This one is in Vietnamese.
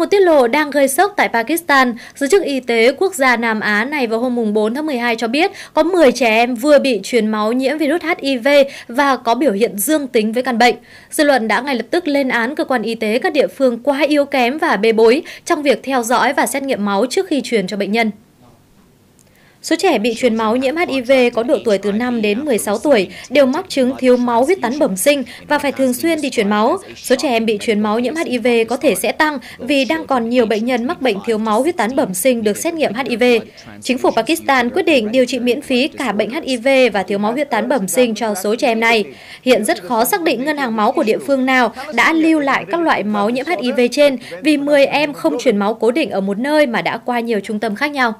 Một tiết lộ đang gây sốc tại Pakistan, giới chức y tế quốc gia Nam Á này vào hôm 4 tháng 12 cho biết có 10 trẻ em vừa bị truyền máu nhiễm virus HIV và có biểu hiện dương tính với căn bệnh. Dư luận đã ngay lập tức lên án cơ quan y tế các địa phương quá yếu kém và bê bối trong việc theo dõi và xét nghiệm máu trước khi truyền cho bệnh nhân. Số trẻ bị truyền máu nhiễm HIV có độ tuổi từ 5 đến 16 tuổi đều mắc chứng thiếu máu huyết tán bẩm sinh và phải thường xuyên đi truyền máu. Số trẻ em bị truyền máu nhiễm HIV có thể sẽ tăng vì đang còn nhiều bệnh nhân mắc bệnh thiếu máu huyết tán bẩm sinh được xét nghiệm HIV. Chính phủ Pakistan quyết định điều trị miễn phí cả bệnh HIV và thiếu máu huyết tán bẩm sinh cho số trẻ em này. Hiện rất khó xác định ngân hàng máu của địa phương nào đã lưu lại các loại máu nhiễm HIV trên vì 10 em không truyền máu cố định ở một nơi mà đã qua nhiều trung tâm khác nhau.